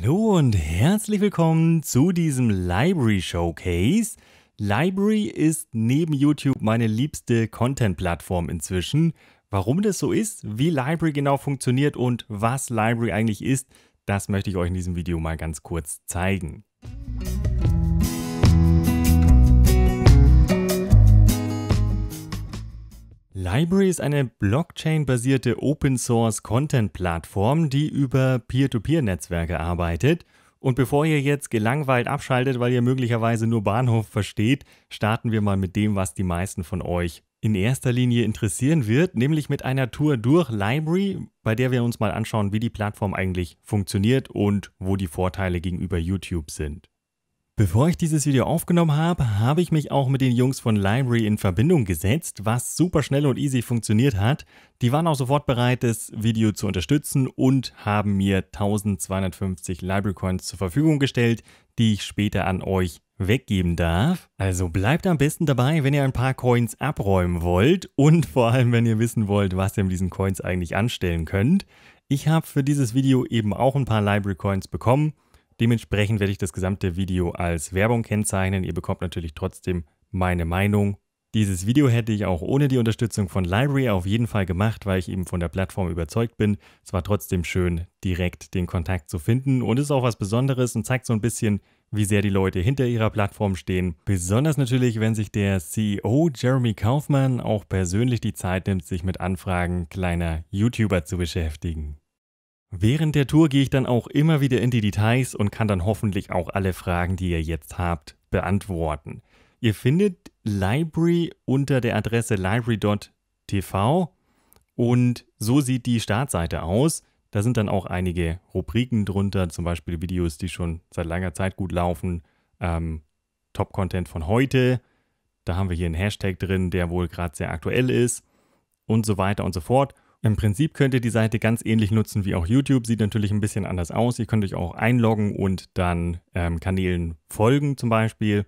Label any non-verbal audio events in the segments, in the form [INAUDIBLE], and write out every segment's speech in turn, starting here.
Hallo und herzlich willkommen zu diesem Library Showcase. Library ist neben YouTube meine liebste Content-Plattform inzwischen. Warum das so ist, wie Library genau funktioniert und was Library eigentlich ist, das möchte ich euch in diesem Video mal ganz kurz zeigen. Musik Library ist eine Blockchain-basierte Open-Source-Content-Plattform, die über Peer-to-Peer-Netzwerke arbeitet. Und bevor ihr jetzt gelangweilt abschaltet, weil ihr möglicherweise nur Bahnhof versteht, starten wir mal mit dem, was die meisten von euch in erster Linie interessieren wird, nämlich mit einer Tour durch Library, bei der wir uns mal anschauen, wie die Plattform eigentlich funktioniert und wo die Vorteile gegenüber YouTube sind. Bevor ich dieses Video aufgenommen habe, habe ich mich auch mit den Jungs von Library in Verbindung gesetzt, was super schnell und easy funktioniert hat. Die waren auch sofort bereit, das Video zu unterstützen und haben mir 1250 Library Coins zur Verfügung gestellt, die ich später an euch weggeben darf. Also bleibt am besten dabei, wenn ihr ein paar Coins abräumen wollt und vor allem, wenn ihr wissen wollt, was ihr mit diesen Coins eigentlich anstellen könnt. Ich habe für dieses Video eben auch ein paar Library Coins bekommen Dementsprechend werde ich das gesamte Video als Werbung kennzeichnen. Ihr bekommt natürlich trotzdem meine Meinung. Dieses Video hätte ich auch ohne die Unterstützung von Library auf jeden Fall gemacht, weil ich eben von der Plattform überzeugt bin. Es war trotzdem schön, direkt den Kontakt zu finden und ist auch was Besonderes und zeigt so ein bisschen, wie sehr die Leute hinter ihrer Plattform stehen. Besonders natürlich, wenn sich der CEO Jeremy Kaufmann auch persönlich die Zeit nimmt, sich mit Anfragen kleiner YouTuber zu beschäftigen. Während der Tour gehe ich dann auch immer wieder in die Details und kann dann hoffentlich auch alle Fragen, die ihr jetzt habt, beantworten. Ihr findet Library unter der Adresse library.tv und so sieht die Startseite aus. Da sind dann auch einige Rubriken drunter, zum Beispiel Videos, die schon seit langer Zeit gut laufen, ähm, Top-Content von heute. Da haben wir hier einen Hashtag drin, der wohl gerade sehr aktuell ist und so weiter und so fort. Im Prinzip könnt ihr die Seite ganz ähnlich nutzen wie auch YouTube, sieht natürlich ein bisschen anders aus. Ihr könnt euch auch einloggen und dann ähm, Kanälen folgen zum Beispiel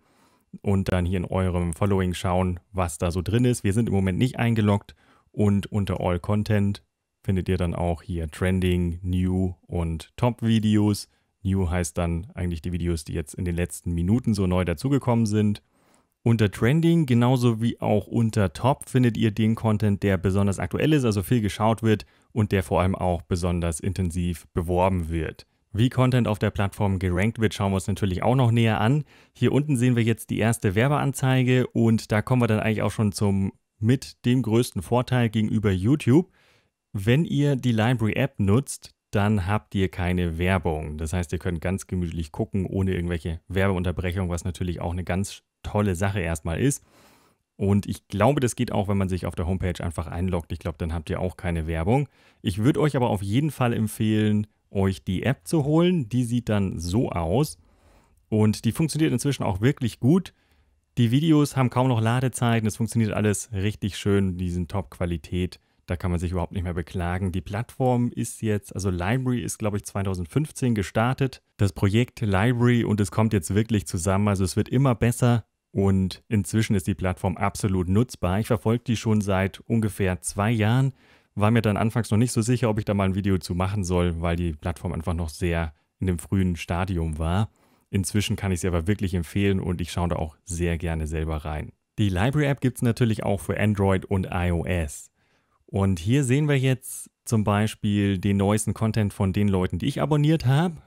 und dann hier in eurem Following schauen, was da so drin ist. Wir sind im Moment nicht eingeloggt und unter All Content findet ihr dann auch hier Trending, New und Top Videos. New heißt dann eigentlich die Videos, die jetzt in den letzten Minuten so neu dazugekommen sind. Unter Trending genauso wie auch unter Top findet ihr den Content, der besonders aktuell ist, also viel geschaut wird und der vor allem auch besonders intensiv beworben wird. Wie Content auf der Plattform gerankt wird, schauen wir uns natürlich auch noch näher an. Hier unten sehen wir jetzt die erste Werbeanzeige und da kommen wir dann eigentlich auch schon zum mit dem größten Vorteil gegenüber YouTube. Wenn ihr die Library App nutzt, dann habt ihr keine Werbung. Das heißt, ihr könnt ganz gemütlich gucken, ohne irgendwelche Werbeunterbrechung, was natürlich auch eine ganz tolle Sache erstmal ist. Und ich glaube, das geht auch, wenn man sich auf der Homepage einfach einloggt. Ich glaube, dann habt ihr auch keine Werbung. Ich würde euch aber auf jeden Fall empfehlen, euch die App zu holen. Die sieht dann so aus. Und die funktioniert inzwischen auch wirklich gut. Die Videos haben kaum noch Ladezeiten. Es funktioniert alles richtig schön. Die sind Top-Qualität. Da kann man sich überhaupt nicht mehr beklagen. Die Plattform ist jetzt, also Library ist, glaube ich, 2015 gestartet. Das Projekt Library und es kommt jetzt wirklich zusammen. Also es wird immer besser. Und inzwischen ist die Plattform absolut nutzbar. Ich verfolge die schon seit ungefähr zwei Jahren. War mir dann anfangs noch nicht so sicher, ob ich da mal ein Video zu machen soll, weil die Plattform einfach noch sehr in dem frühen Stadium war. Inzwischen kann ich sie aber wirklich empfehlen und ich schaue da auch sehr gerne selber rein. Die Library App gibt es natürlich auch für Android und iOS. Und hier sehen wir jetzt zum Beispiel den neuesten Content von den Leuten, die ich abonniert habe.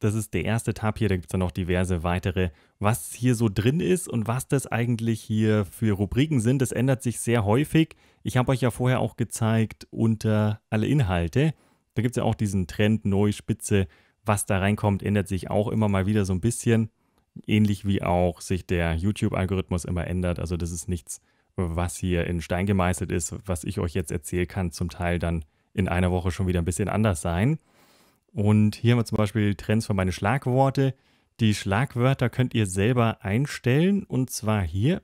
Das ist der erste Tab hier, da gibt es dann noch diverse weitere, was hier so drin ist und was das eigentlich hier für Rubriken sind. Das ändert sich sehr häufig. Ich habe euch ja vorher auch gezeigt unter alle Inhalte. Da gibt es ja auch diesen Trend, neu, Spitze. Was da reinkommt, ändert sich auch immer mal wieder so ein bisschen. Ähnlich wie auch sich der YouTube-Algorithmus immer ändert. Also das ist nichts, was hier in Stein gemeißelt ist. Was ich euch jetzt erzählen kann, zum Teil dann in einer Woche schon wieder ein bisschen anders sein. Und hier haben wir zum Beispiel Trends für meine Schlagworte. Die Schlagwörter könnt ihr selber einstellen und zwar hier.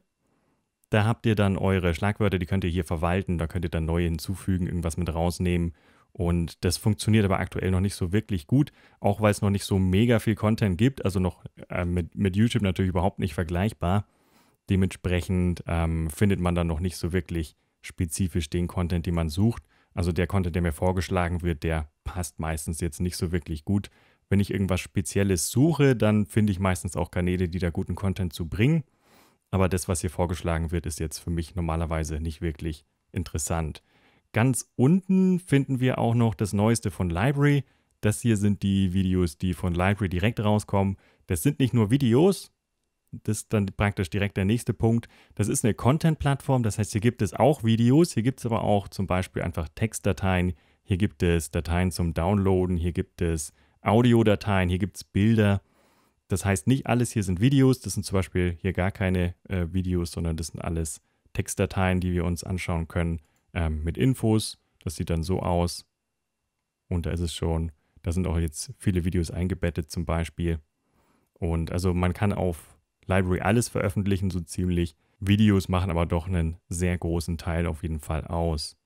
Da habt ihr dann eure Schlagwörter, die könnt ihr hier verwalten. Da könnt ihr dann neue hinzufügen, irgendwas mit rausnehmen. Und das funktioniert aber aktuell noch nicht so wirklich gut, auch weil es noch nicht so mega viel Content gibt. Also noch äh, mit, mit YouTube natürlich überhaupt nicht vergleichbar. Dementsprechend ähm, findet man dann noch nicht so wirklich spezifisch den Content, den man sucht. Also der Content, der mir vorgeschlagen wird, der passt meistens jetzt nicht so wirklich gut. Wenn ich irgendwas Spezielles suche, dann finde ich meistens auch Kanäle, die da guten Content zu bringen. Aber das, was hier vorgeschlagen wird, ist jetzt für mich normalerweise nicht wirklich interessant. Ganz unten finden wir auch noch das Neueste von Library. Das hier sind die Videos, die von Library direkt rauskommen. Das sind nicht nur Videos, das ist dann praktisch direkt der nächste Punkt. Das ist eine Content-Plattform, das heißt, hier gibt es auch Videos, hier gibt es aber auch zum Beispiel einfach Textdateien, hier gibt es Dateien zum Downloaden, hier gibt es Audiodateien, hier gibt es Bilder. Das heißt, nicht alles hier sind Videos, das sind zum Beispiel hier gar keine äh, Videos, sondern das sind alles Textdateien, die wir uns anschauen können ähm, mit Infos. Das sieht dann so aus. Und da ist es schon, da sind auch jetzt viele Videos eingebettet zum Beispiel. Und also man kann auf Library alles veröffentlichen, so ziemlich. Videos machen aber doch einen sehr großen Teil auf jeden Fall aus.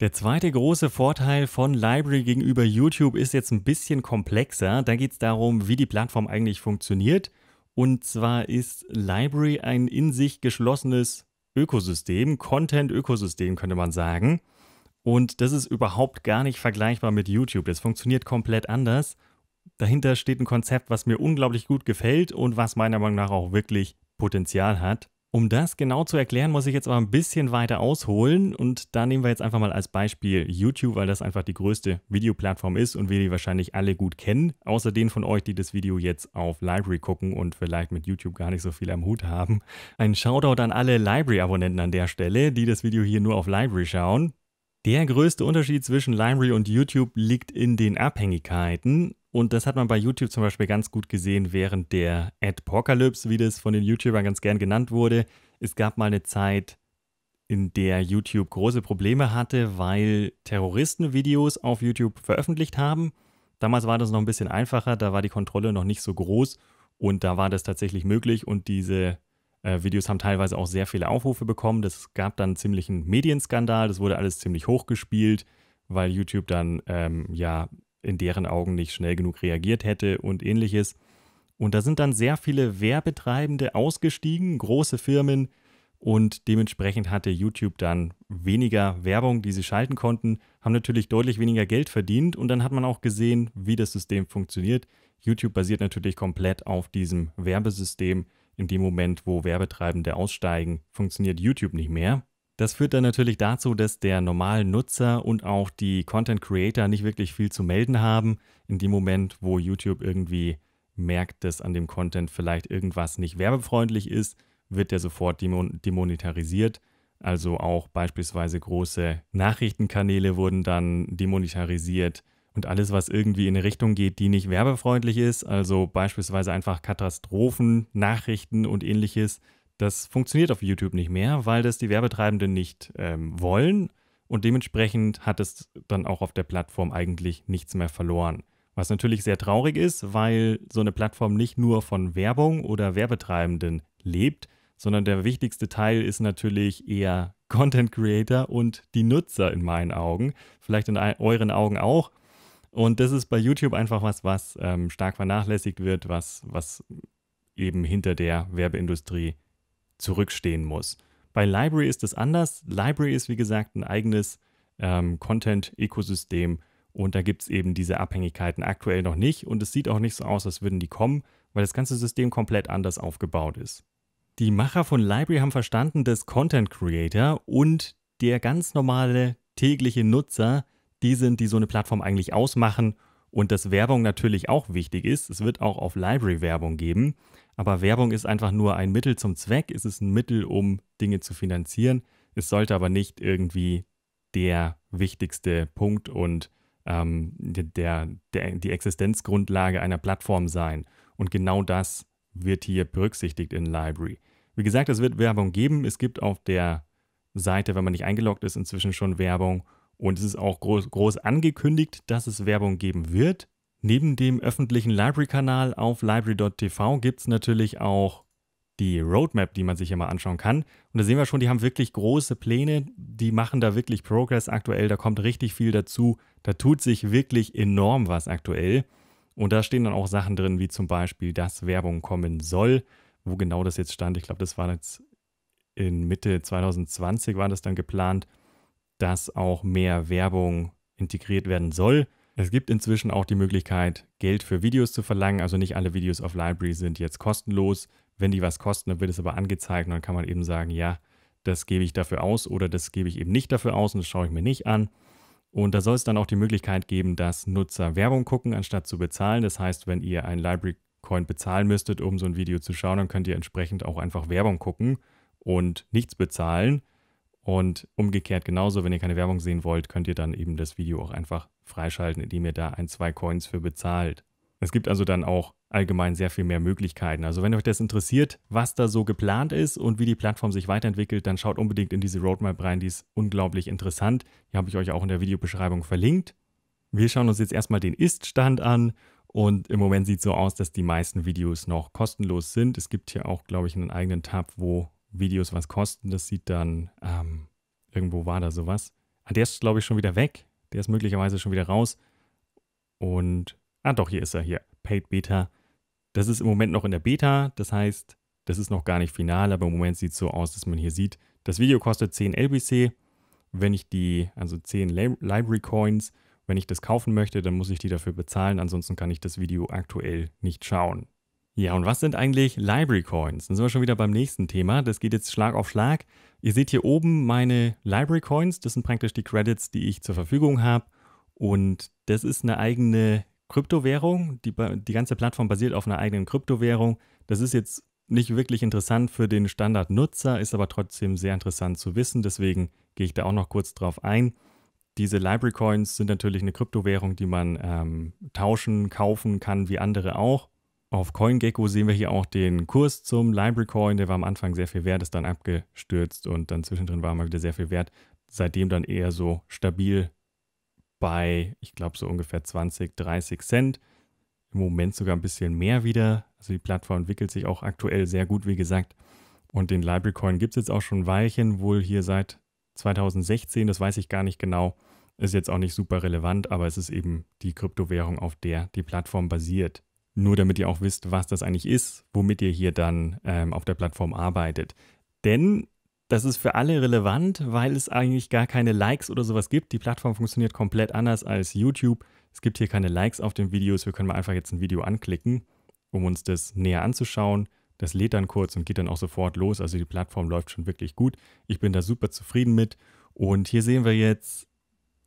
Der zweite große Vorteil von Library gegenüber YouTube ist jetzt ein bisschen komplexer. Da geht es darum, wie die Plattform eigentlich funktioniert. Und zwar ist Library ein in sich geschlossenes Ökosystem, Content-Ökosystem könnte man sagen. Und das ist überhaupt gar nicht vergleichbar mit YouTube. Das funktioniert komplett anders. Dahinter steht ein Konzept, was mir unglaublich gut gefällt und was meiner Meinung nach auch wirklich Potenzial hat. Um das genau zu erklären, muss ich jetzt aber ein bisschen weiter ausholen und da nehmen wir jetzt einfach mal als Beispiel YouTube, weil das einfach die größte Videoplattform ist und wir die wahrscheinlich alle gut kennen, außer denen von euch, die das Video jetzt auf Library gucken und vielleicht mit YouTube gar nicht so viel am Hut haben. Ein Shoutout an alle Library-Abonnenten an der Stelle, die das Video hier nur auf Library schauen. Der größte Unterschied zwischen Library und YouTube liegt in den Abhängigkeiten. Und das hat man bei YouTube zum Beispiel ganz gut gesehen während der Adpocalypse, wie das von den YouTubern ganz gern genannt wurde. Es gab mal eine Zeit, in der YouTube große Probleme hatte, weil Terroristen Videos auf YouTube veröffentlicht haben. Damals war das noch ein bisschen einfacher, da war die Kontrolle noch nicht so groß und da war das tatsächlich möglich und diese äh, Videos haben teilweise auch sehr viele Aufrufe bekommen. Das gab dann einen ziemlichen Medienskandal, das wurde alles ziemlich hochgespielt, weil YouTube dann ähm, ja in deren Augen nicht schnell genug reagiert hätte und ähnliches. Und da sind dann sehr viele Werbetreibende ausgestiegen, große Firmen, und dementsprechend hatte YouTube dann weniger Werbung, die sie schalten konnten, haben natürlich deutlich weniger Geld verdient und dann hat man auch gesehen, wie das System funktioniert. YouTube basiert natürlich komplett auf diesem Werbesystem. In dem Moment, wo Werbetreibende aussteigen, funktioniert YouTube nicht mehr. Das führt dann natürlich dazu, dass der normale Nutzer und auch die Content Creator nicht wirklich viel zu melden haben, in dem Moment, wo YouTube irgendwie merkt, dass an dem Content vielleicht irgendwas nicht werbefreundlich ist, wird der sofort demonetarisiert. Also auch beispielsweise große Nachrichtenkanäle wurden dann demonetarisiert und alles, was irgendwie in eine Richtung geht, die nicht werbefreundlich ist, also beispielsweise einfach Katastrophen, Nachrichten und ähnliches, das funktioniert auf YouTube nicht mehr, weil das die Werbetreibenden nicht ähm, wollen. Und dementsprechend hat es dann auch auf der Plattform eigentlich nichts mehr verloren. Was natürlich sehr traurig ist, weil so eine Plattform nicht nur von Werbung oder Werbetreibenden lebt, sondern der wichtigste Teil ist natürlich eher Content Creator und die Nutzer in meinen Augen, vielleicht in euren Augen auch. Und das ist bei YouTube einfach was, was ähm, stark vernachlässigt wird, was, was eben hinter der Werbeindustrie zurückstehen muss. Bei Library ist es anders. Library ist, wie gesagt, ein eigenes ähm, Content-Ökosystem und da gibt es eben diese Abhängigkeiten aktuell noch nicht und es sieht auch nicht so aus, als würden die kommen, weil das ganze System komplett anders aufgebaut ist. Die Macher von Library haben verstanden, dass Content Creator und der ganz normale tägliche Nutzer die sind, die so eine Plattform eigentlich ausmachen und dass Werbung natürlich auch wichtig ist. Es wird auch auf Library Werbung geben, aber Werbung ist einfach nur ein Mittel zum Zweck. Es ist ein Mittel, um Dinge zu finanzieren. Es sollte aber nicht irgendwie der wichtigste Punkt und ähm, der, der, die Existenzgrundlage einer Plattform sein. Und genau das wird hier berücksichtigt in Library. Wie gesagt, es wird Werbung geben. Es gibt auf der Seite, wenn man nicht eingeloggt ist, inzwischen schon Werbung. Und es ist auch groß, groß angekündigt, dass es Werbung geben wird. Neben dem öffentlichen Library-Kanal auf library.tv gibt es natürlich auch die Roadmap, die man sich immer anschauen kann. Und da sehen wir schon, die haben wirklich große Pläne, die machen da wirklich Progress aktuell, da kommt richtig viel dazu, da tut sich wirklich enorm was aktuell. Und da stehen dann auch Sachen drin, wie zum Beispiel, dass Werbung kommen soll, wo genau das jetzt stand. Ich glaube, das war jetzt in Mitte 2020 war das dann geplant, dass auch mehr Werbung integriert werden soll. Es gibt inzwischen auch die Möglichkeit, Geld für Videos zu verlangen. Also nicht alle Videos auf Library sind jetzt kostenlos. Wenn die was kosten, dann wird es aber angezeigt und dann kann man eben sagen, ja, das gebe ich dafür aus oder das gebe ich eben nicht dafür aus und das schaue ich mir nicht an. Und da soll es dann auch die Möglichkeit geben, dass Nutzer Werbung gucken, anstatt zu bezahlen. Das heißt, wenn ihr einen Library Coin bezahlen müsstet, um so ein Video zu schauen, dann könnt ihr entsprechend auch einfach Werbung gucken und nichts bezahlen. Und umgekehrt genauso, wenn ihr keine Werbung sehen wollt, könnt ihr dann eben das Video auch einfach freischalten, indem ihr da ein, zwei Coins für bezahlt. Es gibt also dann auch allgemein sehr viel mehr Möglichkeiten. Also wenn euch das interessiert, was da so geplant ist und wie die Plattform sich weiterentwickelt, dann schaut unbedingt in diese Roadmap rein, die ist unglaublich interessant. Die habe ich euch auch in der Videobeschreibung verlinkt. Wir schauen uns jetzt erstmal den Ist-Stand an und im Moment sieht es so aus, dass die meisten Videos noch kostenlos sind. Es gibt hier auch, glaube ich, einen eigenen Tab, wo Videos was kosten. Das sieht dann, ähm, irgendwo war da sowas. Ah, der ist, glaube ich, schon wieder weg. Der ist möglicherweise schon wieder raus. Und, ah doch, hier ist er, hier, Paid Beta. Das ist im Moment noch in der Beta, das heißt, das ist noch gar nicht final, aber im Moment sieht es so aus, dass man hier sieht, das Video kostet 10 LBC. Wenn ich die, also 10 Library Coins, wenn ich das kaufen möchte, dann muss ich die dafür bezahlen, ansonsten kann ich das Video aktuell nicht schauen. Ja, und was sind eigentlich Library Coins? Dann sind wir schon wieder beim nächsten Thema. Das geht jetzt Schlag auf Schlag. Ihr seht hier oben meine Library Coins. Das sind praktisch die Credits, die ich zur Verfügung habe. Und das ist eine eigene Kryptowährung. Die, die ganze Plattform basiert auf einer eigenen Kryptowährung. Das ist jetzt nicht wirklich interessant für den Standardnutzer, ist aber trotzdem sehr interessant zu wissen. Deswegen gehe ich da auch noch kurz drauf ein. Diese Library Coins sind natürlich eine Kryptowährung, die man ähm, tauschen, kaufen kann, wie andere auch. Auf CoinGecko sehen wir hier auch den Kurs zum Library Coin. Der war am Anfang sehr viel wert, ist dann abgestürzt und dann zwischendrin war mal wieder sehr viel wert. Seitdem dann eher so stabil bei, ich glaube, so ungefähr 20, 30 Cent. Im Moment sogar ein bisschen mehr wieder. Also die Plattform entwickelt sich auch aktuell sehr gut, wie gesagt. Und den Library Coin gibt es jetzt auch schon ein Weilchen, wohl hier seit 2016, das weiß ich gar nicht genau. Ist jetzt auch nicht super relevant, aber es ist eben die Kryptowährung, auf der die Plattform basiert. Nur damit ihr auch wisst, was das eigentlich ist, womit ihr hier dann ähm, auf der Plattform arbeitet. Denn das ist für alle relevant, weil es eigentlich gar keine Likes oder sowas gibt. Die Plattform funktioniert komplett anders als YouTube. Es gibt hier keine Likes auf den Videos. Wir können mal einfach jetzt ein Video anklicken, um uns das näher anzuschauen. Das lädt dann kurz und geht dann auch sofort los. Also die Plattform läuft schon wirklich gut. Ich bin da super zufrieden mit. Und hier sehen wir jetzt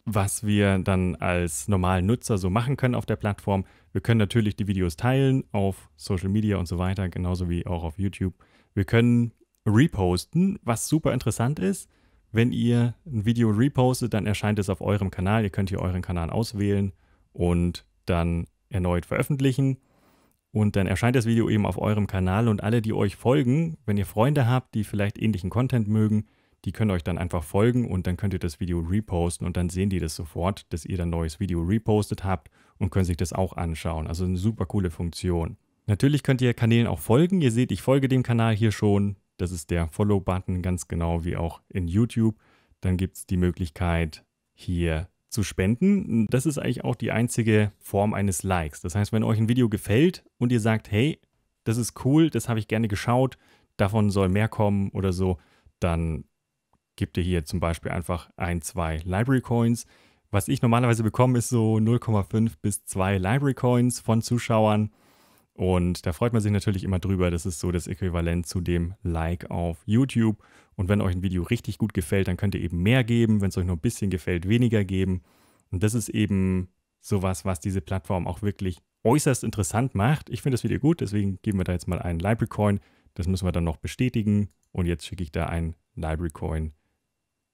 was wir dann als normalen Nutzer so machen können auf der Plattform. Wir können natürlich die Videos teilen auf Social Media und so weiter, genauso wie auch auf YouTube. Wir können reposten, was super interessant ist. Wenn ihr ein Video repostet, dann erscheint es auf eurem Kanal. Ihr könnt hier euren Kanal auswählen und dann erneut veröffentlichen. Und dann erscheint das Video eben auf eurem Kanal und alle, die euch folgen, wenn ihr Freunde habt, die vielleicht ähnlichen Content mögen, die können euch dann einfach folgen und dann könnt ihr das Video reposten und dann sehen die das sofort, dass ihr dann neues Video repostet habt und können sich das auch anschauen. Also eine super coole Funktion. Natürlich könnt ihr Kanälen auch folgen. Ihr seht, ich folge dem Kanal hier schon. Das ist der Follow-Button, ganz genau wie auch in YouTube. Dann gibt es die Möglichkeit, hier zu spenden. Das ist eigentlich auch die einzige Form eines Likes. Das heißt, wenn euch ein Video gefällt und ihr sagt, hey, das ist cool, das habe ich gerne geschaut, davon soll mehr kommen oder so, dann gebe dir hier zum Beispiel einfach ein, zwei Library Coins. Was ich normalerweise bekomme, ist so 0,5 bis 2 Library Coins von Zuschauern. Und da freut man sich natürlich immer drüber. Das ist so das Äquivalent zu dem Like auf YouTube. Und wenn euch ein Video richtig gut gefällt, dann könnt ihr eben mehr geben. Wenn es euch nur ein bisschen gefällt, weniger geben. Und das ist eben sowas, was diese Plattform auch wirklich äußerst interessant macht. Ich finde das Video gut, deswegen geben wir da jetzt mal einen Library Coin. Das müssen wir dann noch bestätigen. Und jetzt schicke ich da einen Library Coin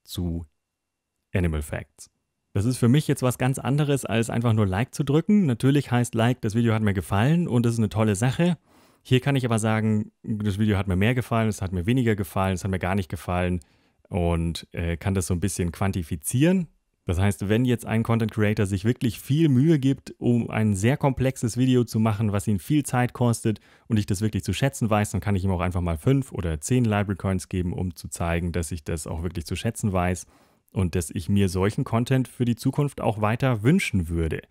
zu Animal Facts. Das ist für mich jetzt was ganz anderes, als einfach nur Like zu drücken. Natürlich heißt Like, das Video hat mir gefallen und das ist eine tolle Sache. Hier kann ich aber sagen, das Video hat mir mehr gefallen, es hat mir weniger gefallen, es hat mir gar nicht gefallen und äh, kann das so ein bisschen quantifizieren. Das heißt, wenn jetzt ein Content Creator sich wirklich viel Mühe gibt, um ein sehr komplexes Video zu machen, was ihn viel Zeit kostet und ich das wirklich zu schätzen weiß, dann kann ich ihm auch einfach mal fünf oder zehn Library Coins geben, um zu zeigen, dass ich das auch wirklich zu schätzen weiß und dass ich mir solchen Content für die Zukunft auch weiter wünschen würde.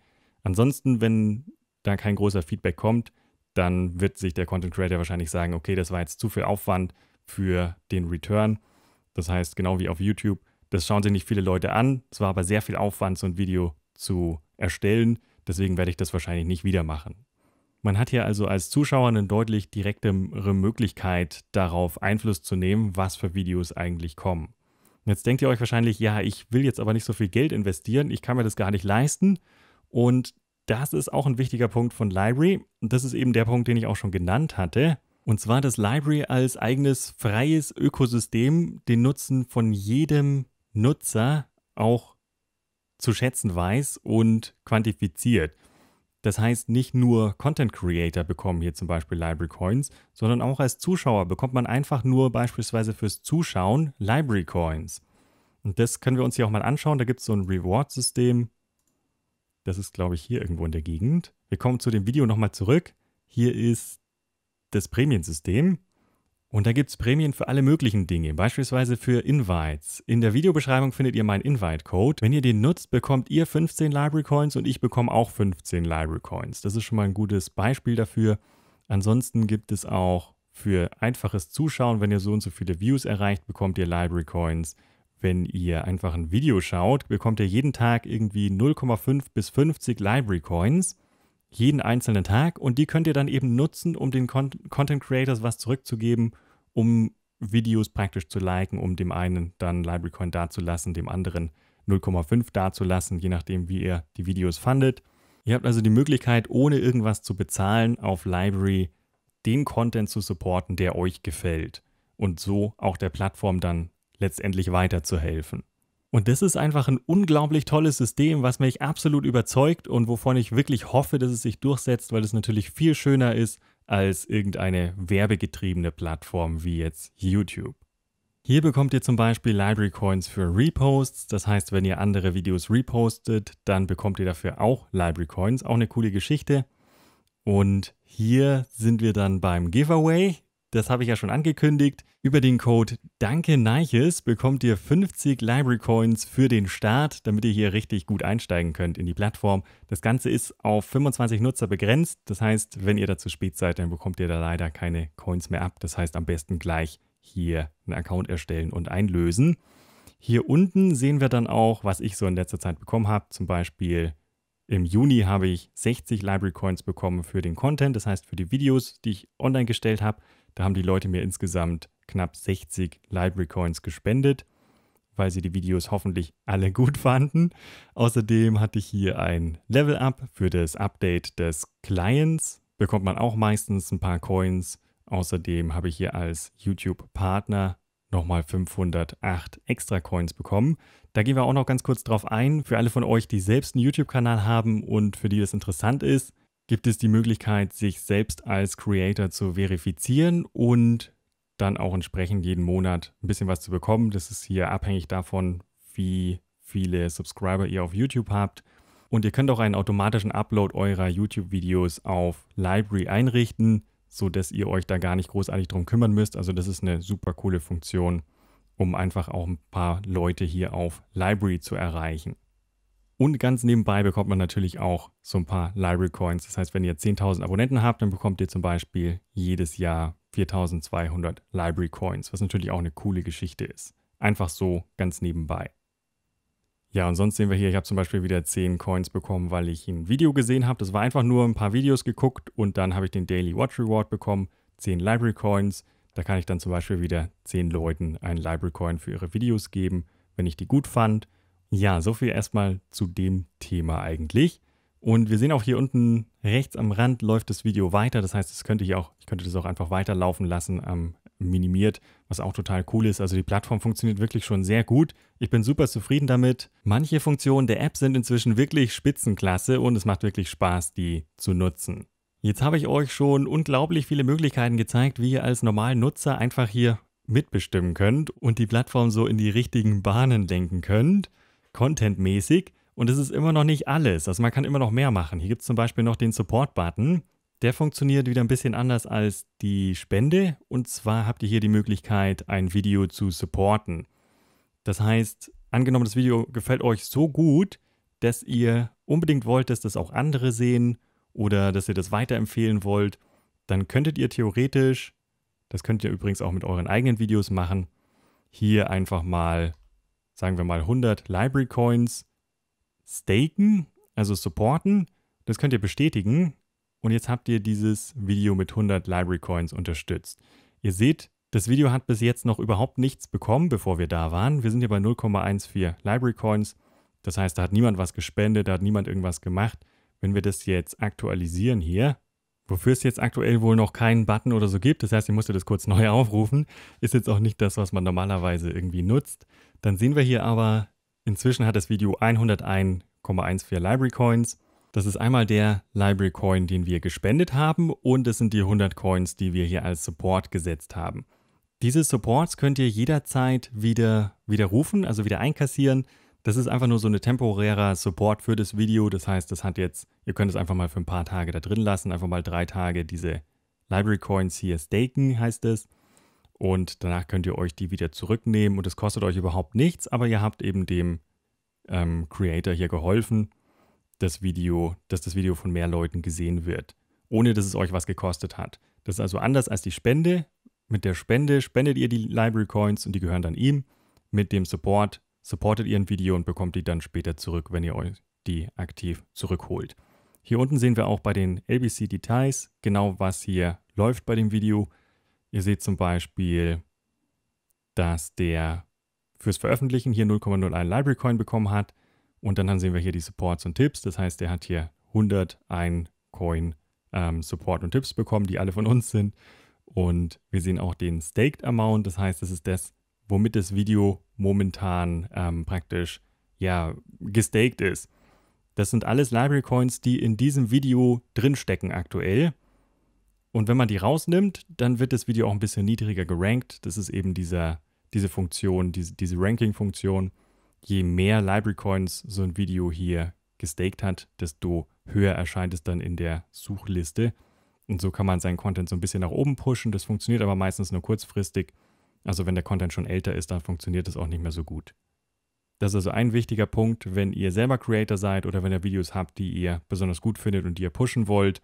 Ansonsten, wenn da kein großer Feedback kommt, dann wird sich der Content Creator wahrscheinlich sagen, okay, das war jetzt zu viel Aufwand für den Return. Das heißt, genau wie auf YouTube, das schauen sich nicht viele Leute an. Es war aber sehr viel Aufwand, so ein Video zu erstellen. Deswegen werde ich das wahrscheinlich nicht wieder machen. Man hat hier also als Zuschauer eine deutlich direktere Möglichkeit, darauf Einfluss zu nehmen, was für Videos eigentlich kommen. Jetzt denkt ihr euch wahrscheinlich, ja, ich will jetzt aber nicht so viel Geld investieren, ich kann mir das gar nicht leisten. Und das ist auch ein wichtiger Punkt von Library. Und das ist eben der Punkt, den ich auch schon genannt hatte. Und zwar, dass Library als eigenes freies Ökosystem den Nutzen von jedem Nutzer auch zu schätzen weiß und quantifiziert. Das heißt, nicht nur Content Creator bekommen hier zum Beispiel Library Coins, sondern auch als Zuschauer bekommt man einfach nur beispielsweise fürs Zuschauen Library Coins. Und das können wir uns hier auch mal anschauen. Da gibt es so ein Reward-System. Das ist, glaube ich, hier irgendwo in der Gegend. Wir kommen zu dem Video nochmal zurück. Hier ist das Prämiensystem. Und da gibt es Prämien für alle möglichen Dinge, beispielsweise für Invites. In der Videobeschreibung findet ihr meinen Invite-Code. Wenn ihr den nutzt, bekommt ihr 15 Library Coins und ich bekomme auch 15 Library Coins. Das ist schon mal ein gutes Beispiel dafür. Ansonsten gibt es auch für einfaches Zuschauen, wenn ihr so und so viele Views erreicht, bekommt ihr Library Coins. Wenn ihr einfach ein Video schaut, bekommt ihr jeden Tag irgendwie 0,5 bis 50 Library Coins jeden einzelnen Tag und die könnt ihr dann eben nutzen, um den Con Content Creators was zurückzugeben, um Videos praktisch zu liken, um dem einen dann LibraryCoin dazulassen, dem anderen 0,5 dazulassen, je nachdem, wie ihr die Videos fandet. Ihr habt also die Möglichkeit, ohne irgendwas zu bezahlen, auf Library den Content zu supporten, der euch gefällt und so auch der Plattform dann letztendlich weiterzuhelfen. Und das ist einfach ein unglaublich tolles System, was mich absolut überzeugt und wovon ich wirklich hoffe, dass es sich durchsetzt, weil es natürlich viel schöner ist als irgendeine werbegetriebene Plattform wie jetzt YouTube. Hier bekommt ihr zum Beispiel Library Coins für Reposts, das heißt, wenn ihr andere Videos repostet, dann bekommt ihr dafür auch Library Coins, auch eine coole Geschichte. Und hier sind wir dann beim Giveaway das habe ich ja schon angekündigt. Über den Code Danke Neiches bekommt ihr 50 Library Coins für den Start, damit ihr hier richtig gut einsteigen könnt in die Plattform. Das Ganze ist auf 25 Nutzer begrenzt. Das heißt, wenn ihr da zu spät seid, dann bekommt ihr da leider keine Coins mehr ab. Das heißt, am besten gleich hier einen Account erstellen und einlösen. Hier unten sehen wir dann auch, was ich so in letzter Zeit bekommen habe. Zum Beispiel im Juni habe ich 60 Library Coins bekommen für den Content, das heißt für die Videos, die ich online gestellt habe. Da haben die Leute mir insgesamt knapp 60 Library Coins gespendet, weil sie die Videos hoffentlich alle gut [LAUGHS] fanden. Außerdem hatte ich hier ein Level-Up für das Update des Clients. Bekommt man auch meistens ein paar Coins. Außerdem habe ich hier als YouTube-Partner nochmal 508 extra Coins bekommen. Da gehen wir auch noch ganz kurz drauf ein. Für alle von euch, die selbst einen YouTube-Kanal haben und für die das interessant ist, gibt es die Möglichkeit, sich selbst als Creator zu verifizieren und dann auch entsprechend jeden Monat ein bisschen was zu bekommen. Das ist hier abhängig davon, wie viele Subscriber ihr auf YouTube habt. Und ihr könnt auch einen automatischen Upload eurer YouTube-Videos auf Library einrichten, sodass ihr euch da gar nicht großartig drum kümmern müsst. Also das ist eine super coole Funktion, um einfach auch ein paar Leute hier auf Library zu erreichen. Und ganz nebenbei bekommt man natürlich auch so ein paar Library Coins. Das heißt, wenn ihr 10.000 Abonnenten habt, dann bekommt ihr zum Beispiel jedes Jahr 4.200 Library Coins, was natürlich auch eine coole Geschichte ist. Einfach so ganz nebenbei. Ja, und sonst sehen wir hier, ich habe zum Beispiel wieder 10 Coins bekommen, weil ich ein Video gesehen habe. Das war einfach nur ein paar Videos geguckt und dann habe ich den Daily Watch Reward bekommen, 10 Library Coins. Da kann ich dann zum Beispiel wieder 10 Leuten einen Library Coin für ihre Videos geben, wenn ich die gut fand. Ja, so viel erstmal zu dem Thema eigentlich. Und wir sehen auch hier unten rechts am Rand läuft das Video weiter. Das heißt, es könnte hier auch, ich könnte das auch einfach weiterlaufen lassen, ähm, minimiert, was auch total cool ist. Also die Plattform funktioniert wirklich schon sehr gut. Ich bin super zufrieden damit. Manche Funktionen der App sind inzwischen wirklich Spitzenklasse und es macht wirklich Spaß, die zu nutzen. Jetzt habe ich euch schon unglaublich viele Möglichkeiten gezeigt, wie ihr als normalen Nutzer einfach hier mitbestimmen könnt und die Plattform so in die richtigen Bahnen denken könnt contentmäßig. Und es ist immer noch nicht alles. Also man kann immer noch mehr machen. Hier gibt es zum Beispiel noch den Support-Button. Der funktioniert wieder ein bisschen anders als die Spende. Und zwar habt ihr hier die Möglichkeit, ein Video zu supporten. Das heißt, angenommen, das Video gefällt euch so gut, dass ihr unbedingt wollt, dass das auch andere sehen oder dass ihr das weiterempfehlen wollt, dann könntet ihr theoretisch, das könnt ihr übrigens auch mit euren eigenen Videos machen, hier einfach mal sagen wir mal 100 Library Coins staken, also supporten. Das könnt ihr bestätigen. Und jetzt habt ihr dieses Video mit 100 Library Coins unterstützt. Ihr seht, das Video hat bis jetzt noch überhaupt nichts bekommen, bevor wir da waren. Wir sind hier bei 0,14 Library Coins. Das heißt, da hat niemand was gespendet, da hat niemand irgendwas gemacht. Wenn wir das jetzt aktualisieren hier, Wofür es jetzt aktuell wohl noch keinen Button oder so gibt, das heißt, ich musste das kurz neu [LAUGHS] aufrufen, ist jetzt auch nicht das, was man normalerweise irgendwie nutzt. Dann sehen wir hier aber, inzwischen hat das Video 101,14 Library Coins. Das ist einmal der Library Coin, den wir gespendet haben und das sind die 100 Coins, die wir hier als Support gesetzt haben. Diese Supports könnt ihr jederzeit wieder widerrufen, also wieder einkassieren. Das ist einfach nur so eine temporärer Support für das Video. Das heißt, das hat jetzt, ihr könnt es einfach mal für ein paar Tage da drin lassen, einfach mal drei Tage diese Library Coins hier staken, heißt es. Und danach könnt ihr euch die wieder zurücknehmen und es kostet euch überhaupt nichts, aber ihr habt eben dem ähm, Creator hier geholfen, das Video, dass das Video von mehr Leuten gesehen wird, ohne dass es euch was gekostet hat. Das ist also anders als die Spende. Mit der Spende spendet ihr die Library Coins und die gehören dann ihm. Mit dem Support supportet ihr ein Video und bekommt die dann später zurück, wenn ihr euch die aktiv zurückholt. Hier unten sehen wir auch bei den LBC Details genau, was hier läuft bei dem Video. Ihr seht zum Beispiel, dass der fürs Veröffentlichen hier 0,01 Library Coin bekommen hat. Und dann sehen wir hier die Supports und Tipps. Das heißt, er hat hier 101 Coin ähm, Support und Tipps bekommen, die alle von uns sind. Und wir sehen auch den Staked Amount. Das heißt, das ist das, womit das Video momentan ähm, praktisch ja gestaked ist. Das sind alles Library Coins, die in diesem Video drinstecken aktuell. Und wenn man die rausnimmt, dann wird das Video auch ein bisschen niedriger gerankt. Das ist eben dieser, diese Funktion, diese, diese Ranking-Funktion. Je mehr Library Coins so ein Video hier gestaked hat, desto höher erscheint es dann in der Suchliste. Und so kann man seinen Content so ein bisschen nach oben pushen. Das funktioniert aber meistens nur kurzfristig. Also wenn der Content schon älter ist, dann funktioniert das auch nicht mehr so gut. Das ist also ein wichtiger Punkt, wenn ihr selber Creator seid oder wenn ihr Videos habt, die ihr besonders gut findet und die ihr pushen wollt,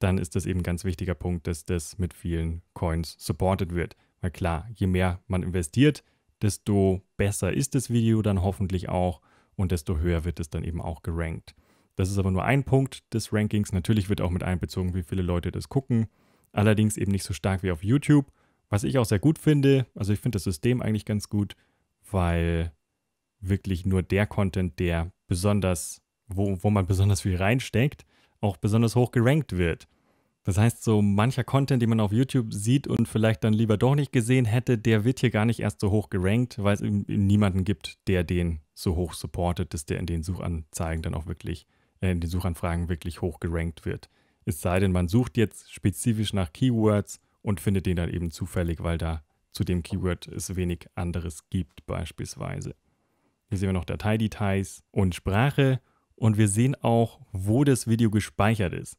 dann ist das eben ein ganz wichtiger Punkt, dass das mit vielen Coins supported wird. Weil klar, je mehr man investiert, desto besser ist das Video dann hoffentlich auch und desto höher wird es dann eben auch gerankt. Das ist aber nur ein Punkt des Rankings. Natürlich wird auch mit einbezogen, wie viele Leute das gucken. Allerdings eben nicht so stark wie auf YouTube. Was ich auch sehr gut finde, also ich finde das System eigentlich ganz gut, weil wirklich nur der Content, der besonders, wo, wo man besonders viel reinsteckt, auch besonders hoch gerankt wird. Das heißt, so mancher Content, den man auf YouTube sieht und vielleicht dann lieber doch nicht gesehen hätte, der wird hier gar nicht erst so hoch gerankt, weil es eben niemanden gibt, der den so hoch supportet, dass der in den Suchanzeigen dann auch wirklich, äh, in den Suchanfragen wirklich hoch gerankt wird. Es sei denn, man sucht jetzt spezifisch nach Keywords und findet den dann eben zufällig, weil da zu dem Keyword es wenig anderes gibt beispielsweise. Hier sehen wir noch Dateidetails und Sprache und wir sehen auch, wo das Video gespeichert ist.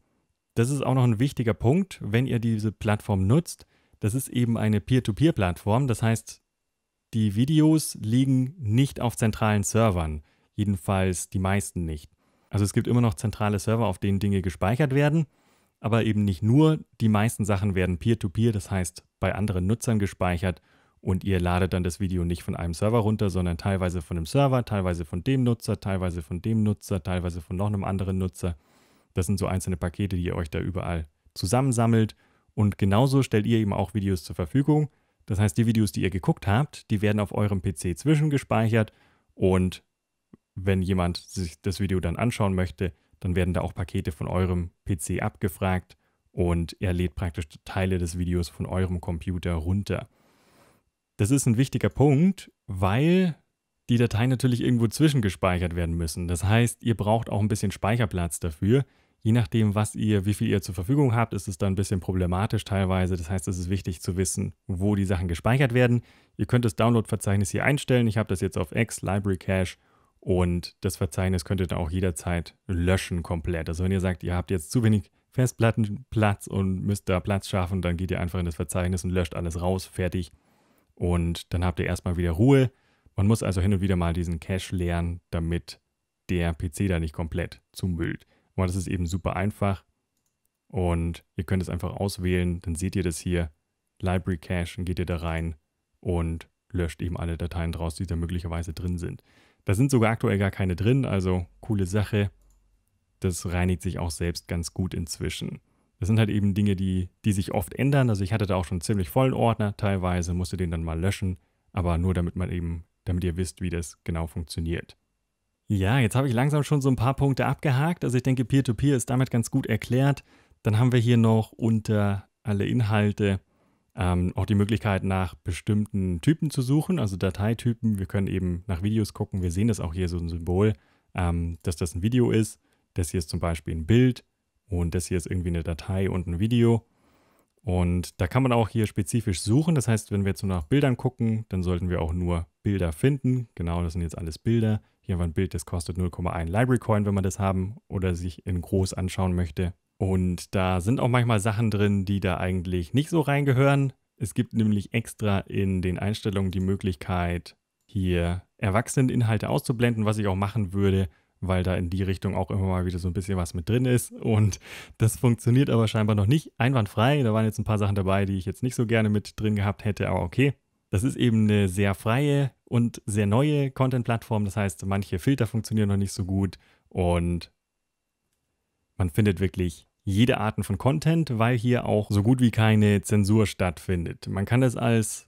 Das ist auch noch ein wichtiger Punkt, wenn ihr diese Plattform nutzt. Das ist eben eine Peer-to-Peer-Plattform, das heißt, die Videos liegen nicht auf zentralen Servern, jedenfalls die meisten nicht. Also es gibt immer noch zentrale Server, auf denen Dinge gespeichert werden aber eben nicht nur. Die meisten Sachen werden peer-to-peer, -peer, das heißt bei anderen Nutzern gespeichert und ihr ladet dann das Video nicht von einem Server runter, sondern teilweise von einem Server, teilweise von dem Nutzer, teilweise von dem Nutzer, teilweise von noch einem anderen Nutzer. Das sind so einzelne Pakete, die ihr euch da überall zusammensammelt und genauso stellt ihr eben auch Videos zur Verfügung. Das heißt, die Videos, die ihr geguckt habt, die werden auf eurem PC zwischengespeichert und wenn jemand sich das Video dann anschauen möchte, dann werden da auch Pakete von eurem PC abgefragt und er lädt praktisch Teile des Videos von eurem Computer runter. Das ist ein wichtiger Punkt, weil die Dateien natürlich irgendwo zwischengespeichert werden müssen. Das heißt, ihr braucht auch ein bisschen Speicherplatz dafür. Je nachdem, was ihr, wie viel ihr zur Verfügung habt, ist es dann ein bisschen problematisch teilweise. Das heißt, es ist wichtig zu wissen, wo die Sachen gespeichert werden. Ihr könnt das Download-Verzeichnis hier einstellen. Ich habe das jetzt auf X Library Cache und das Verzeichnis könnt ihr dann auch jederzeit löschen komplett. Also wenn ihr sagt, ihr habt jetzt zu wenig Festplattenplatz und müsst da Platz schaffen, dann geht ihr einfach in das Verzeichnis und löscht alles raus, fertig. Und dann habt ihr erstmal wieder Ruhe. Man muss also hin und wieder mal diesen Cache leeren, damit der PC da nicht komplett zumüllt. Aber das ist eben super einfach. Und ihr könnt es einfach auswählen, dann seht ihr das hier, Library Cache, dann geht ihr da rein und löscht eben alle Dateien draus, die da möglicherweise drin sind. Da sind sogar aktuell gar keine drin, also coole Sache. Das reinigt sich auch selbst ganz gut inzwischen. Das sind halt eben Dinge, die, die sich oft ändern. Also ich hatte da auch schon ziemlich vollen Ordner, teilweise musste den dann mal löschen, aber nur damit man eben, damit ihr wisst, wie das genau funktioniert. Ja, jetzt habe ich langsam schon so ein paar Punkte abgehakt. Also ich denke, Peer-to-Peer -Peer ist damit ganz gut erklärt. Dann haben wir hier noch unter alle Inhalte ähm, auch die Möglichkeit, nach bestimmten Typen zu suchen, also Dateitypen. Wir können eben nach Videos gucken. Wir sehen das auch hier so ein Symbol, ähm, dass das ein Video ist. Das hier ist zum Beispiel ein Bild und das hier ist irgendwie eine Datei und ein Video. Und da kann man auch hier spezifisch suchen. Das heißt, wenn wir jetzt nur nach Bildern gucken, dann sollten wir auch nur Bilder finden. Genau, das sind jetzt alles Bilder. Hier haben wir ein Bild, das kostet 0,1 Library Coin, wenn man das haben oder sich in groß anschauen möchte. Und da sind auch manchmal Sachen drin, die da eigentlich nicht so reingehören. Es gibt nämlich extra in den Einstellungen die Möglichkeit, hier Erwachseneninhalte auszublenden, was ich auch machen würde, weil da in die Richtung auch immer mal wieder so ein bisschen was mit drin ist. Und das funktioniert aber scheinbar noch nicht einwandfrei. Da waren jetzt ein paar Sachen dabei, die ich jetzt nicht so gerne mit drin gehabt hätte, aber okay. Das ist eben eine sehr freie und sehr neue Content-Plattform. Das heißt, manche Filter funktionieren noch nicht so gut und man findet wirklich jede Arten von Content, weil hier auch so gut wie keine Zensur stattfindet. Man kann das als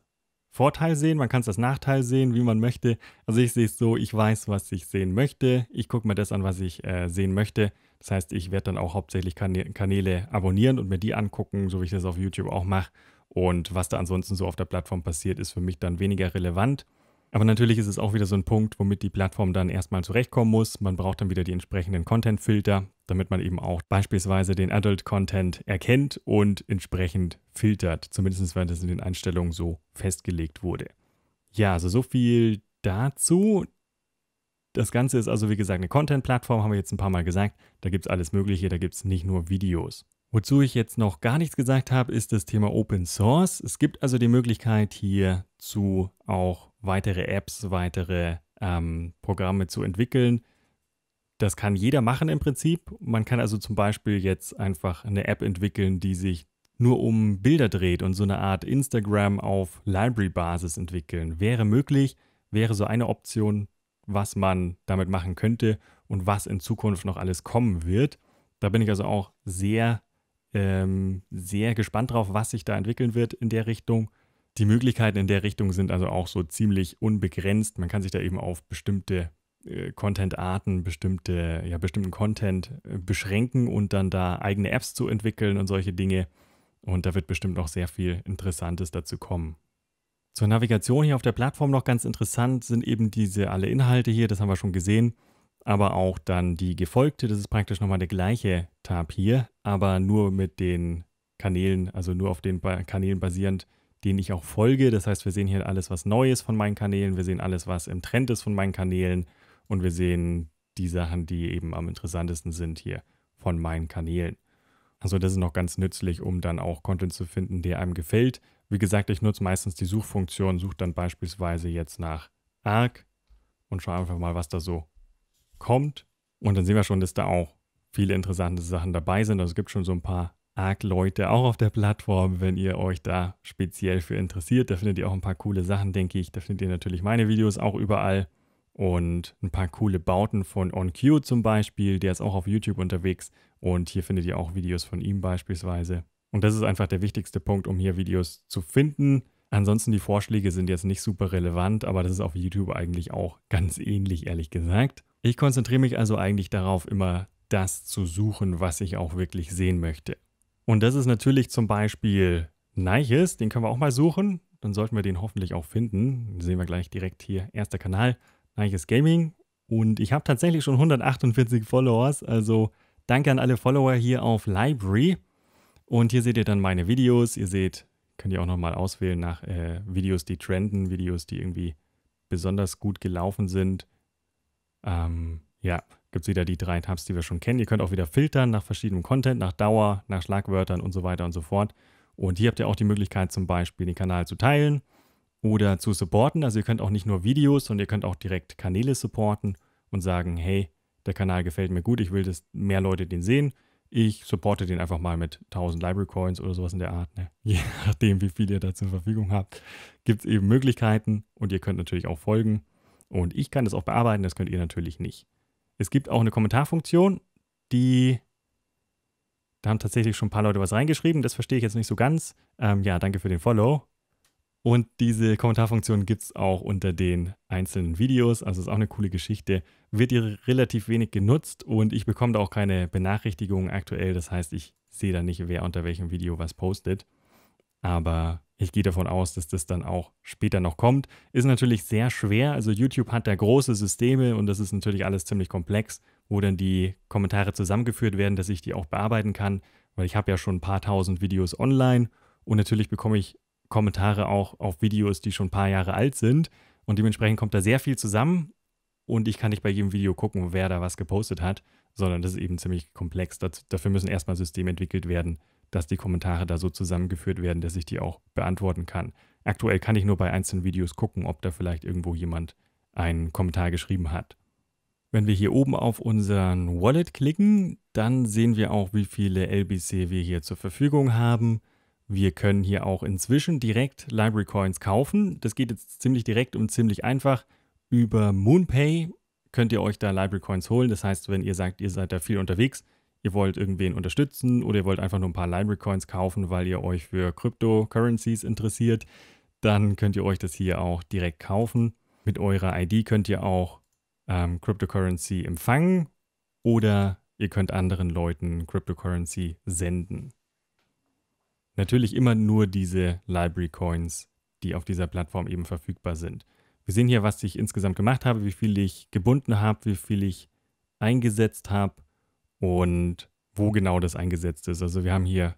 Vorteil sehen, man kann es als Nachteil sehen, wie man möchte. Also ich sehe es so, ich weiß, was ich sehen möchte. Ich gucke mir das an, was ich äh, sehen möchte. Das heißt, ich werde dann auch hauptsächlich Kanäle abonnieren und mir die angucken, so wie ich das auf YouTube auch mache. Und was da ansonsten so auf der Plattform passiert, ist für mich dann weniger relevant. Aber natürlich ist es auch wieder so ein Punkt, womit die Plattform dann erstmal zurechtkommen muss. Man braucht dann wieder die entsprechenden Content-Filter, damit man eben auch beispielsweise den Adult Content erkennt und entsprechend filtert, zumindest wenn das in den Einstellungen so festgelegt wurde. Ja, also so viel dazu. Das Ganze ist also, wie gesagt, eine Content-Plattform, haben wir jetzt ein paar Mal gesagt. Da gibt es alles Mögliche, da gibt es nicht nur Videos. Wozu ich jetzt noch gar nichts gesagt habe, ist das Thema Open Source. Es gibt also die Möglichkeit, hierzu auch weitere Apps, weitere ähm, Programme zu entwickeln. Das kann jeder machen im Prinzip. Man kann also zum Beispiel jetzt einfach eine App entwickeln, die sich nur um Bilder dreht und so eine Art Instagram auf Library-Basis entwickeln. Wäre möglich, wäre so eine Option, was man damit machen könnte und was in Zukunft noch alles kommen wird. Da bin ich also auch sehr, ähm, sehr gespannt drauf, was sich da entwickeln wird in der Richtung. Die Möglichkeiten in der Richtung sind also auch so ziemlich unbegrenzt. Man kann sich da eben auf bestimmte äh, Content-Arten, bestimmte, ja, bestimmten Content äh, beschränken und dann da eigene Apps zu entwickeln und solche Dinge. Und da wird bestimmt noch sehr viel Interessantes dazu kommen. Zur Navigation hier auf der Plattform noch ganz interessant sind eben diese alle Inhalte hier, das haben wir schon gesehen, aber auch dann die gefolgte, das ist praktisch nochmal der gleiche Tab hier, aber nur mit den Kanälen, also nur auf den Kanälen basierend, denen ich auch folge. Das heißt, wir sehen hier alles, was neu ist von meinen Kanälen, wir sehen alles, was im Trend ist von meinen Kanälen, und wir sehen die Sachen, die eben am interessantesten sind hier von meinen Kanälen. Also das ist noch ganz nützlich, um dann auch Content zu finden, der einem gefällt. Wie gesagt, ich nutze meistens die Suchfunktion, suche dann beispielsweise jetzt nach ARC und schaue einfach mal, was da so kommt. Und dann sehen wir schon, dass da auch viele interessante Sachen dabei sind. Also es gibt schon so ein paar ARC-Leute auch auf der Plattform, wenn ihr euch da speziell für interessiert. Da findet ihr auch ein paar coole Sachen, denke ich. Da findet ihr natürlich meine Videos auch überall und ein paar coole Bauten von OnQ zum Beispiel. Der ist auch auf YouTube unterwegs und hier findet ihr auch Videos von ihm beispielsweise. Und das ist einfach der wichtigste Punkt, um hier Videos zu finden. Ansonsten die Vorschläge sind jetzt nicht super relevant, aber das ist auf YouTube eigentlich auch ganz ähnlich, ehrlich gesagt. Ich konzentriere mich also eigentlich darauf, immer das zu suchen, was ich auch wirklich sehen möchte. Und das ist natürlich zum Beispiel Neiches, den können wir auch mal suchen. Dann sollten wir den hoffentlich auch finden. Den sehen wir gleich direkt hier. Erster Kanal ist Gaming. Und ich habe tatsächlich schon 148 Followers, also danke an alle Follower hier auf Library. Und hier seht ihr dann meine Videos. Ihr seht, könnt ihr auch nochmal auswählen nach äh, Videos, die trenden, Videos, die irgendwie besonders gut gelaufen sind. Ähm, ja, gibt es wieder die drei Tabs, die wir schon kennen. Ihr könnt auch wieder filtern nach verschiedenem Content, nach Dauer, nach Schlagwörtern und so weiter und so fort. Und hier habt ihr auch die Möglichkeit zum Beispiel den Kanal zu teilen oder zu supporten. Also ihr könnt auch nicht nur Videos, sondern ihr könnt auch direkt Kanäle supporten und sagen, hey, der Kanal gefällt mir gut, ich will, dass mehr Leute den sehen. Ich supporte den einfach mal mit 1000 Library Coins oder sowas in der Art. Ne? [LAUGHS] Je nachdem, wie viel ihr da zur Verfügung habt, gibt es eben Möglichkeiten und ihr könnt natürlich auch folgen. Und ich kann das auch bearbeiten, das könnt ihr natürlich nicht. Es gibt auch eine Kommentarfunktion, die da haben tatsächlich schon ein paar Leute was reingeschrieben. Das verstehe ich jetzt nicht so ganz. Ähm, ja, danke für den Follow. Und diese Kommentarfunktion gibt es auch unter den einzelnen Videos. Also ist auch eine coole Geschichte. Wird hier relativ wenig genutzt und ich bekomme da auch keine Benachrichtigungen aktuell. Das heißt, ich sehe da nicht, wer unter welchem Video was postet. Aber ich gehe davon aus, dass das dann auch später noch kommt. Ist natürlich sehr schwer. Also YouTube hat da große Systeme und das ist natürlich alles ziemlich komplex, wo dann die Kommentare zusammengeführt werden, dass ich die auch bearbeiten kann, weil ich habe ja schon ein paar tausend Videos online und natürlich bekomme ich Kommentare auch auf Videos, die schon ein paar Jahre alt sind. Und dementsprechend kommt da sehr viel zusammen. Und ich kann nicht bei jedem Video gucken, wer da was gepostet hat, sondern das ist eben ziemlich komplex. Das, dafür müssen erstmal Systeme entwickelt werden, dass die Kommentare da so zusammengeführt werden, dass ich die auch beantworten kann. Aktuell kann ich nur bei einzelnen Videos gucken, ob da vielleicht irgendwo jemand einen Kommentar geschrieben hat. Wenn wir hier oben auf unseren Wallet klicken, dann sehen wir auch, wie viele LBC wir hier zur Verfügung haben. Wir können hier auch inzwischen direkt Library Coins kaufen. Das geht jetzt ziemlich direkt und ziemlich einfach. Über Moonpay könnt ihr euch da Library Coins holen. Das heißt, wenn ihr sagt, ihr seid da viel unterwegs, ihr wollt irgendwen unterstützen oder ihr wollt einfach nur ein paar Library Coins kaufen, weil ihr euch für Cryptocurrencies interessiert, dann könnt ihr euch das hier auch direkt kaufen. Mit eurer ID könnt ihr auch ähm, Cryptocurrency empfangen oder ihr könnt anderen Leuten Cryptocurrency senden. Natürlich immer nur diese Library Coins, die auf dieser Plattform eben verfügbar sind. Wir sehen hier, was ich insgesamt gemacht habe, wie viel ich gebunden habe, wie viel ich eingesetzt habe und wo genau das eingesetzt ist. Also wir haben hier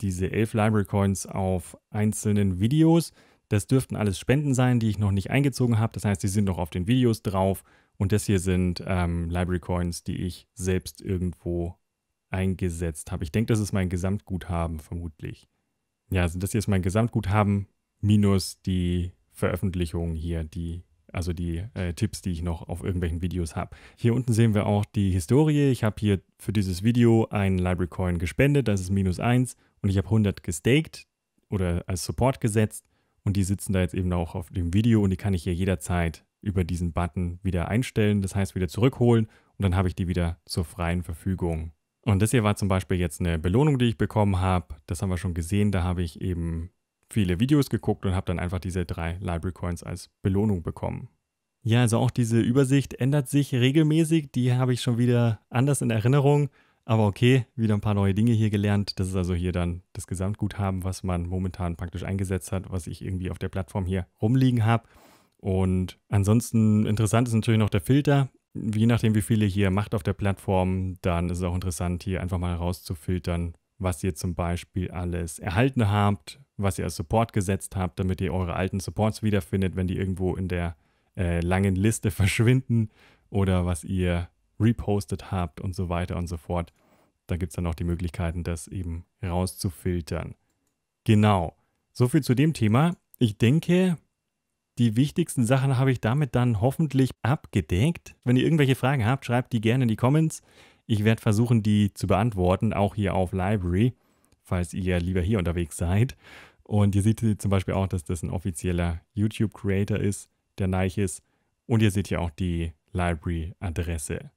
diese elf Library Coins auf einzelnen Videos. Das dürften alles Spenden sein, die ich noch nicht eingezogen habe. Das heißt, die sind noch auf den Videos drauf. Und das hier sind ähm, Library Coins, die ich selbst irgendwo eingesetzt habe. Ich denke, das ist mein Gesamtguthaben vermutlich. Ja, also das hier ist mein Gesamtguthaben minus die Veröffentlichungen hier, die also die äh, Tipps, die ich noch auf irgendwelchen Videos habe. Hier unten sehen wir auch die Historie. Ich habe hier für dieses Video einen Library Coin gespendet, das ist minus 1 und ich habe 100 gestaked oder als Support gesetzt und die sitzen da jetzt eben auch auf dem Video und die kann ich hier jederzeit über diesen Button wieder einstellen, das heißt wieder zurückholen und dann habe ich die wieder zur freien Verfügung und das hier war zum Beispiel jetzt eine Belohnung, die ich bekommen habe. Das haben wir schon gesehen. Da habe ich eben viele Videos geguckt und habe dann einfach diese drei Library Coins als Belohnung bekommen. Ja, also auch diese Übersicht ändert sich regelmäßig. Die habe ich schon wieder anders in Erinnerung. Aber okay, wieder ein paar neue Dinge hier gelernt. Das ist also hier dann das Gesamtguthaben, was man momentan praktisch eingesetzt hat, was ich irgendwie auf der Plattform hier rumliegen habe. Und ansonsten interessant ist natürlich noch der Filter je nachdem, wie viele hier macht auf der Plattform, dann ist es auch interessant, hier einfach mal rauszufiltern, was ihr zum Beispiel alles erhalten habt, was ihr als Support gesetzt habt, damit ihr eure alten Supports wiederfindet, wenn die irgendwo in der äh, langen Liste [LAUGHS] verschwinden oder was ihr repostet habt und so weiter und so fort. Da gibt es dann auch die Möglichkeiten, das eben rauszufiltern. Genau. So viel zu dem Thema. Ich denke, die wichtigsten Sachen habe ich damit dann hoffentlich abgedeckt. Wenn ihr irgendwelche Fragen habt, schreibt die gerne in die Comments. Ich werde versuchen, die zu beantworten, auch hier auf Library, falls ihr lieber hier unterwegs seid. Und ihr seht hier zum Beispiel auch, dass das ein offizieller YouTube-Creator ist, der Neich ist. Und ihr seht hier auch die Library-Adresse.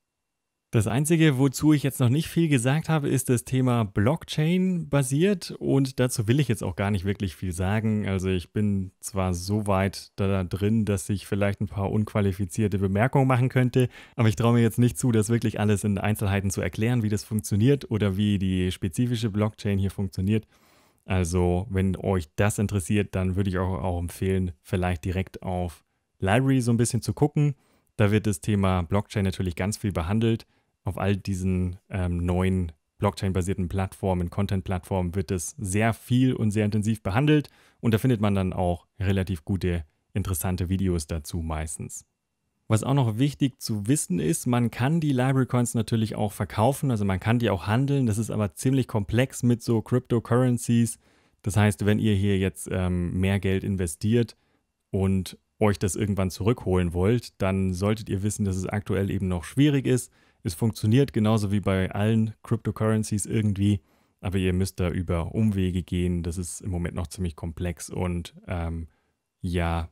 Das Einzige, wozu ich jetzt noch nicht viel gesagt habe, ist das Thema Blockchain basiert und dazu will ich jetzt auch gar nicht wirklich viel sagen. Also ich bin zwar so weit da drin, dass ich vielleicht ein paar unqualifizierte Bemerkungen machen könnte, aber ich traue mir jetzt nicht zu, das wirklich alles in Einzelheiten zu erklären, wie das funktioniert oder wie die spezifische Blockchain hier funktioniert. Also wenn euch das interessiert, dann würde ich auch, auch empfehlen, vielleicht direkt auf Library so ein bisschen zu gucken. Da wird das Thema Blockchain natürlich ganz viel behandelt auf all diesen ähm, neuen Blockchain-basierten Plattformen, Content-Plattformen wird es sehr viel und sehr intensiv behandelt und da findet man dann auch relativ gute, interessante Videos dazu meistens. Was auch noch wichtig zu wissen ist, man kann die Library Coins natürlich auch verkaufen, also man kann die auch handeln, das ist aber ziemlich komplex mit so Cryptocurrencies. Das heißt, wenn ihr hier jetzt ähm, mehr Geld investiert und euch das irgendwann zurückholen wollt, dann solltet ihr wissen, dass es aktuell eben noch schwierig ist. Es funktioniert genauso wie bei allen Cryptocurrencies irgendwie, aber ihr müsst da über Umwege gehen. Das ist im Moment noch ziemlich komplex und ähm, ja,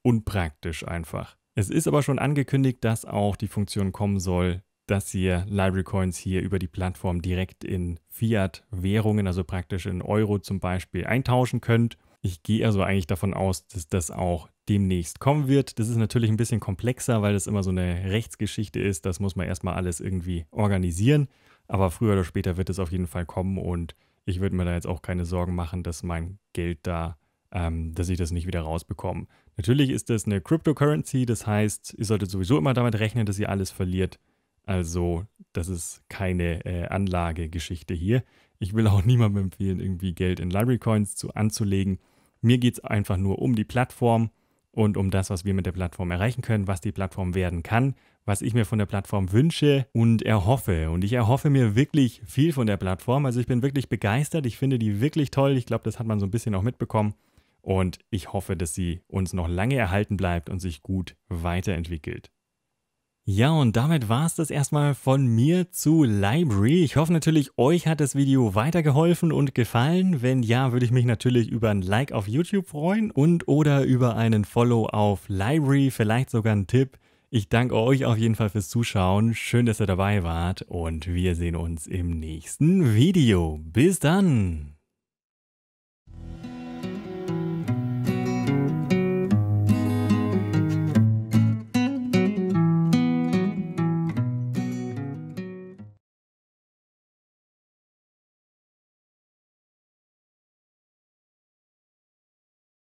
unpraktisch einfach. Es ist aber schon angekündigt, dass auch die Funktion kommen soll, dass ihr Library Coins hier über die Plattform direkt in Fiat-Währungen, also praktisch in Euro zum Beispiel, eintauschen könnt. Ich gehe also eigentlich davon aus, dass das auch demnächst kommen wird. Das ist natürlich ein bisschen komplexer, weil das immer so eine Rechtsgeschichte ist. Das muss man erstmal alles irgendwie organisieren. Aber früher oder später wird es auf jeden Fall kommen und ich würde mir da jetzt auch keine Sorgen machen, dass mein Geld da, ähm, dass ich das nicht wieder rausbekomme. Natürlich ist das eine Cryptocurrency, das heißt, ihr solltet sowieso immer damit rechnen, dass ihr alles verliert. Also, das ist keine äh, Anlagegeschichte hier. Ich will auch [LAUGHS] niemandem empfehlen, irgendwie Geld in Library Coins zu, anzulegen. Mir geht es einfach nur um die Plattform und um das, was wir mit der Plattform erreichen können, was die Plattform werden kann, was ich mir von der Plattform wünsche und erhoffe. Und ich erhoffe mir wirklich viel von der Plattform. Also ich bin wirklich begeistert. Ich finde die wirklich toll. Ich glaube, das hat man so ein bisschen auch mitbekommen. Und ich hoffe, dass sie uns noch lange erhalten bleibt und sich gut weiterentwickelt. Ja, und damit war es das erstmal von mir zu Library. Ich hoffe natürlich, euch hat das Video weitergeholfen und gefallen. Wenn ja, würde ich mich natürlich über ein Like auf YouTube freuen und oder über einen Follow auf Library, vielleicht sogar einen Tipp. Ich danke euch auf jeden Fall fürs Zuschauen. Schön, dass ihr dabei wart und wir sehen uns im nächsten Video. Bis dann!